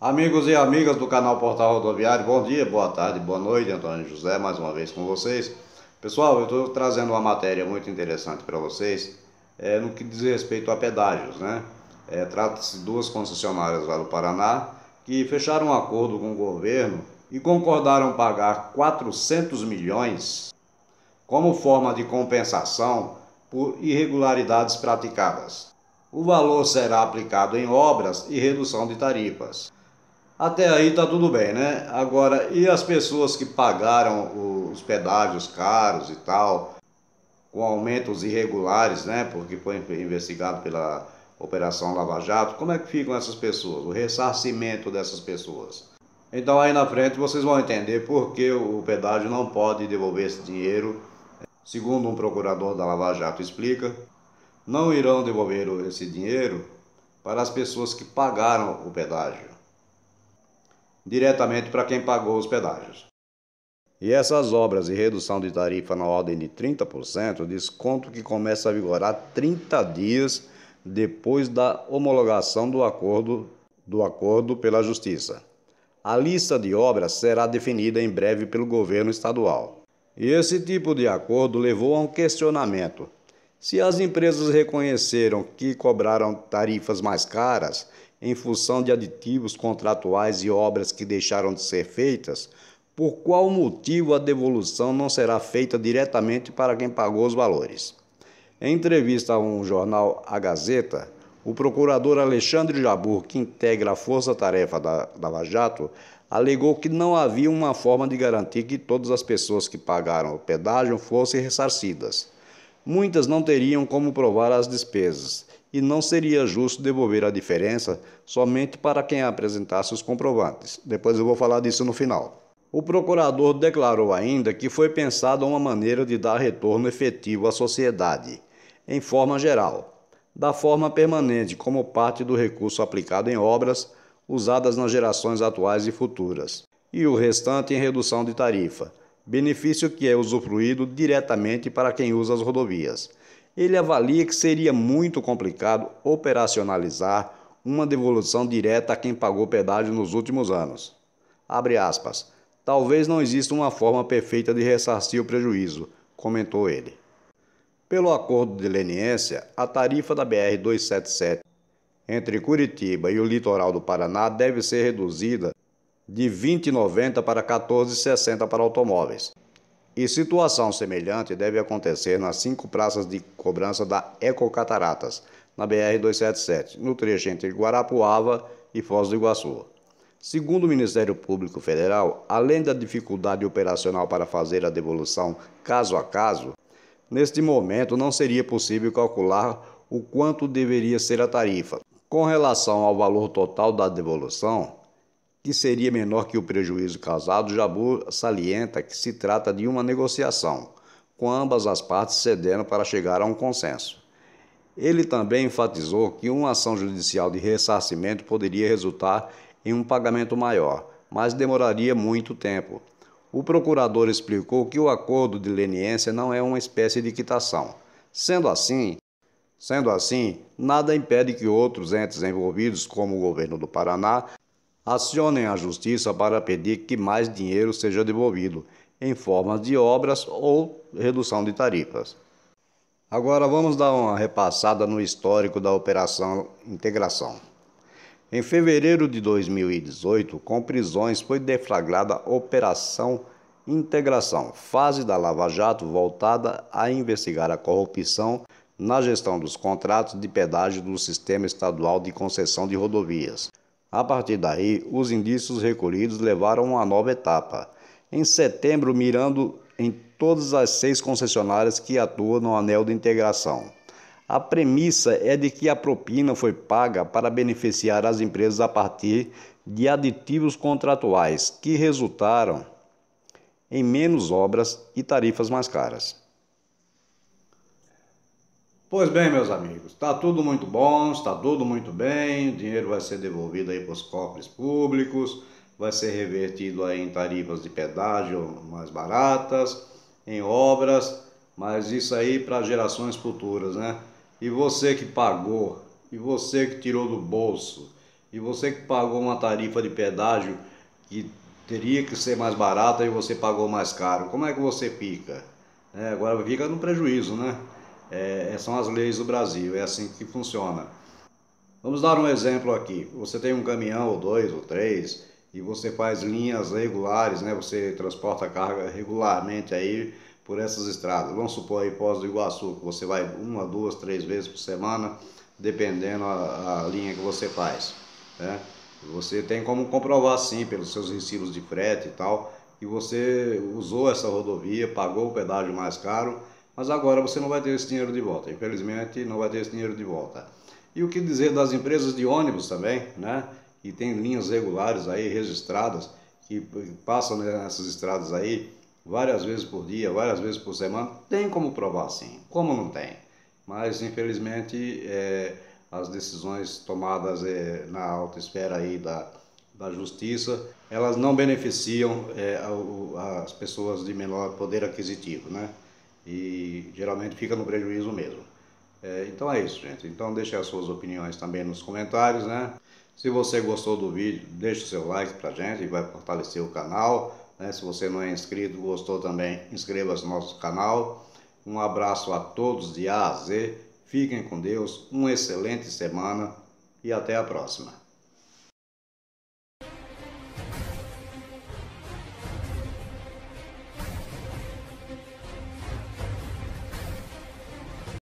Amigos e amigas do canal Portal Rodoviário, bom dia, boa tarde, boa noite, Antônio José, mais uma vez com vocês. Pessoal, eu estou trazendo uma matéria muito interessante para vocês é, no que diz respeito a pedágios, né? É, Trata-se de duas concessionárias lá do Paraná que fecharam um acordo com o governo e concordaram pagar 400 milhões como forma de compensação por irregularidades praticadas. O valor será aplicado em obras e redução de tarifas. Até aí está tudo bem, né? Agora, e as pessoas que pagaram os pedágios caros e tal, com aumentos irregulares, né? Porque foi investigado pela Operação Lava Jato, como é que ficam essas pessoas? O ressarcimento dessas pessoas. Então aí na frente vocês vão entender por que o pedágio não pode devolver esse dinheiro, segundo um procurador da Lava Jato explica, não irão devolver esse dinheiro para as pessoas que pagaram o pedágio diretamente para quem pagou os pedágios. E essas obras e redução de tarifa na ordem de 30%, desconto que começa a vigorar 30 dias depois da homologação do acordo, do acordo pela Justiça. A lista de obras será definida em breve pelo governo estadual. E esse tipo de acordo levou a um questionamento. Se as empresas reconheceram que cobraram tarifas mais caras, em função de aditivos contratuais e obras que deixaram de ser feitas, por qual motivo a devolução não será feita diretamente para quem pagou os valores. Em entrevista a um jornal A Gazeta, o procurador Alexandre Jabur, que integra a força-tarefa da Lava Jato, alegou que não havia uma forma de garantir que todas as pessoas que pagaram o pedágio fossem ressarcidas. Muitas não teriam como provar as despesas e não seria justo devolver a diferença somente para quem apresentasse os comprovantes. Depois eu vou falar disso no final. O procurador declarou ainda que foi pensada uma maneira de dar retorno efetivo à sociedade, em forma geral, da forma permanente, como parte do recurso aplicado em obras usadas nas gerações atuais e futuras, e o restante em redução de tarifa, benefício que é usufruído diretamente para quem usa as rodovias ele avalia que seria muito complicado operacionalizar uma devolução direta a quem pagou pedágio nos últimos anos. Abre aspas. Talvez não exista uma forma perfeita de ressarcir o prejuízo, comentou ele. Pelo acordo de leniência, a tarifa da BR 277 entre Curitiba e o litoral do Paraná deve ser reduzida de 20,90 para 14,60 para automóveis. E situação semelhante deve acontecer nas cinco praças de cobrança da Ecocataratas, na BR-277, no trecho entre Guarapuava e Foz do Iguaçu. Segundo o Ministério Público Federal, além da dificuldade operacional para fazer a devolução caso a caso, neste momento não seria possível calcular o quanto deveria ser a tarifa. Com relação ao valor total da devolução, que seria menor que o prejuízo causado, Jabu salienta que se trata de uma negociação, com ambas as partes cedendo para chegar a um consenso. Ele também enfatizou que uma ação judicial de ressarcimento poderia resultar em um pagamento maior, mas demoraria muito tempo. O procurador explicou que o acordo de leniência não é uma espécie de quitação. Sendo assim, sendo assim, nada impede que outros entes envolvidos, como o governo do Paraná, acionem a justiça para pedir que mais dinheiro seja devolvido em forma de obras ou redução de tarifas. Agora vamos dar uma repassada no histórico da Operação Integração. Em fevereiro de 2018, com prisões, foi deflagrada a Operação Integração, fase da Lava Jato voltada a investigar a corrupção na gestão dos contratos de pedágio do Sistema Estadual de Concessão de Rodovias, a partir daí, os indícios recolhidos levaram a uma nova etapa. Em setembro, mirando em todas as seis concessionárias que atuam no anel de integração. A premissa é de que a propina foi paga para beneficiar as empresas a partir de aditivos contratuais que resultaram em menos obras e tarifas mais caras. Pois bem, meus amigos, está tudo muito bom, está tudo muito bem, o dinheiro vai ser devolvido aí para os cofres públicos, vai ser revertido aí em tarifas de pedágio mais baratas, em obras, mas isso aí para gerações futuras, né? E você que pagou, e você que tirou do bolso, e você que pagou uma tarifa de pedágio que teria que ser mais barata e você pagou mais caro, como é que você fica? É, agora fica no prejuízo, né? É, é, são as leis do Brasil, é assim que funciona. Vamos dar um exemplo aqui. Você tem um caminhão, ou dois, ou três, e você faz linhas regulares, né? Você transporta carga regularmente aí por essas estradas. Vamos supor aí pós do Iguaçu, que você vai uma, duas, três vezes por semana, dependendo a, a linha que você faz, né? Você tem como comprovar sim pelos seus recibos de frete e tal, que você usou essa rodovia, pagou o pedágio mais caro mas agora você não vai ter esse dinheiro de volta. Infelizmente, não vai ter esse dinheiro de volta. E o que dizer das empresas de ônibus também, né? Que tem linhas regulares aí registradas, que passam né, nessas estradas aí várias vezes por dia, várias vezes por semana. Tem como provar sim, como não tem. Mas, infelizmente, é, as decisões tomadas é, na alta esfera aí da, da justiça, elas não beneficiam é, a, a, as pessoas de menor poder aquisitivo, né? e geralmente fica no prejuízo mesmo. É, então é isso, gente. Então deixe as suas opiniões também nos comentários, né? Se você gostou do vídeo, deixe o seu like pra gente, vai fortalecer o canal. Né? Se você não é inscrito, gostou também, inscreva-se no nosso canal. Um abraço a todos de A a Z. Fiquem com Deus, uma excelente semana e até a próxima.